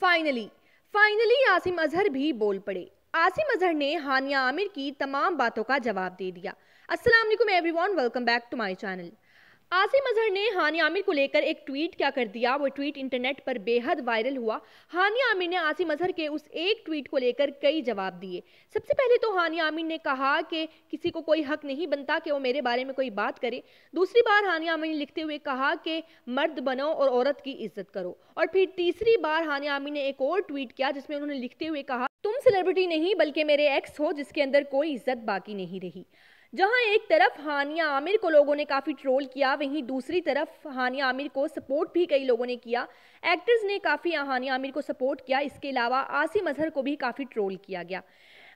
finally finally Asim Azhar भी बोल पड़े आसिम अजहर ने हानिया आमिर की तमाम बातों का जवाब दे दिया Aslam one welcome back to my channel Asim Azhar ने हानि आमिर को लेकर एक ट्वीट क्या कर दिया वो ट्वीट इंटरनेट पर बेहद वायरल हुआ हानि आमिर ने आसिम अजहर के उस एक ट्वीट को लेकर कई जवाब दिए सबसे पहले तो हानि आमिर ने कहा कि किसी को कोई हक नहीं बनता कि वो मेरे बारे में कोई बात करे दूसरी बार हानि आमिर ने लिखते हुए कहा कि मर्द बनो और औरत की इज्जत करो और फिर तीसरी बार हानि आमिर ने एक और ट्वीट किया जिसमें उन्होंने लिखते हुए कहा तुम सेलिब्रिटी नहीं बल्कि मेरे एक्स हो जिसके अंदर कोई इज्जत बाकी नहीं रही जहां एक तरफ हानिया आमिर को लोगों ने काफ़ी ट्रोल किया वहीं दूसरी तरफ हानिया आमिर को सपोर्ट भी कई लोगों ने किया एक्ट्रेस ने काफ़ी हानिया आमिर को सपोर्ट किया इसके अलावा आसिम अजहर को भी काफ़ी ट्रोल किया गया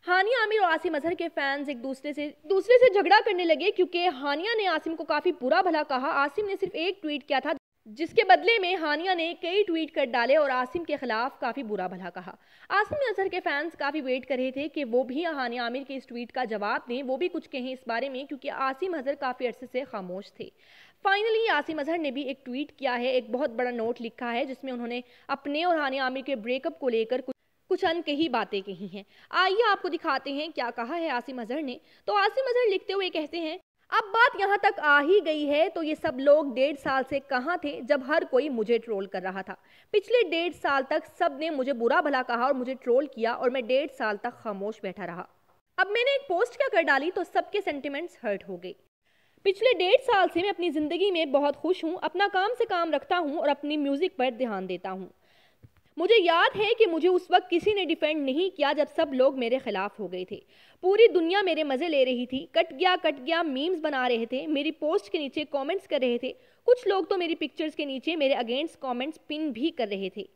हानिया आमिर और आसिम अजहर के फैंस एक दूसरे से दूसरे से झगड़ा करने लगे क्योंकि हानिया ने आसिम को काफ़ी बुरा भला कहा आसिम ने सिर्फ एक ट्वीट किया था जिसके बदले में हानिया ने कई ट्वीट कर डाले और आसिम के खिलाफ काफ़ी बुरा भला कहा आसिम अजहर के फैंस काफ़ी वेट कर रहे थे कि वो भी हानिया आमिर के इस ट्वीट का जवाब दें वो भी कुछ कहें इस बारे में क्योंकि आसिम अजहर काफ़ी अरसे से खामोश थे फाइनली आसिम अजहर ने भी एक ट्वीट किया है एक बहुत बड़ा नोट लिखा है जिसमें उन्होंने अपने और हानिया आमिर के ब्रेकअप को लेकर कुछ कही बातें कही हैं आइए आपको दिखाते हैं क्या कहा है आसिम अजहर ने तो आसिम अजहर लिखते हुए कहते हैं अब बात यहाँ तक आ ही गई है तो ये सब लोग डेढ़ साल से कहाँ थे जब हर कोई मुझे ट्रोल कर रहा था पिछले डेढ़ साल तक सब ने मुझे बुरा भला कहा और मुझे ट्रोल किया और मैं डेढ़ साल तक खामोश बैठा रहा अब मैंने एक पोस्ट क्या कर डाली तो सबके सेंटिमेंट्स हर्ट हो गए पिछले डेढ़ साल से मैं अपनी ज़िंदगी में बहुत खुश हूँ अपना काम से काम रखता हूँ और अपनी म्यूज़िक पर ध्यान देता हूँ मुझे याद है कि मुझे उस वक्त किसी ने डिफेंड नहीं किया जब सब लोग मेरे खिलाफ हो गए थे पूरी दुनिया मेरे मज़े ले रही थी कट गया कट गया मीम्स बना रहे थे मेरी पोस्ट के नीचे कमेंट्स कर रहे थे कुछ लोग तो मेरी पिक्चर्स के नीचे मेरे अगेंस्ट कमेंट्स पिन भी कर रहे थे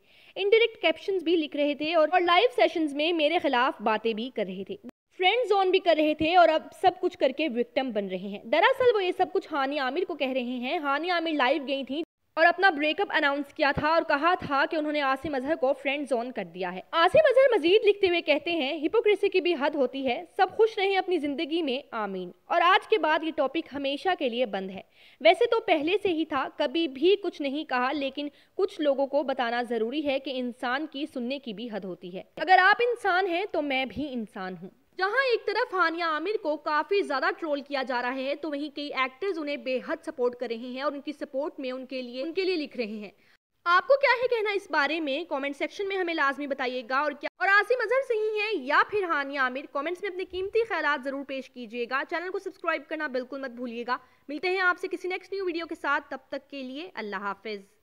इनडायरेक्ट कैप्शंस भी लिख रहे थे और, लाइव सेशंस में मेरे खिलाफ बातें भी कर रहे थे फ्रेंड जोन भी कर रहे थे और अब सब कुछ करके विक्टम बन रहे हैं दरअसल वो ये सब कुछ हानि आमिर को कह रहे हैं हानि आमिर लाइव गई थी और अपना ब्रेकअप अनाउंस किया था और कहा था कि उन्होंने आसिम अजहर को फ्रेंड जोन कर दिया है आसिम अजहर मजीद लिखते हुए कहते हैं हिपोक्रेसी की भी हद होती है सब खुश रहें अपनी ज़िंदगी में आमीन और आज के बाद ये टॉपिक हमेशा के लिए बंद है वैसे तो पहले से ही था कभी भी कुछ नहीं कहा लेकिन कुछ लोगों को बताना ज़रूरी है कि इंसान की सुनने की भी हद होती है अगर आप इंसान हैं तो मैं भी इंसान हूँ जहां एक तरफ हानिया आमिर को काफ़ी ज़्यादा ट्रोल किया जा रहा है तो वहीं कई एक्टर्स उन्हें बेहद सपोर्ट कर रहे हैं और उनकी सपोर्ट में उनके लिए उनके लिए लिख रहे हैं आपको क्या है कहना इस बारे में कमेंट सेक्शन में हमें लाजमी बताइएगा और क्या और आसिम अजहर सही है या फिर हानिया आमिर कमेंट्स में अपने कीमती ख्याल ज़रूर पेश कीजिएगा चैनल को सब्सक्राइब करना बिल्कुल मत भूलिएगा मिलते हैं आपसे किसी नेक्स्ट न्यू वीडियो के साथ तब तक के लिए अल्लाह हाफिज़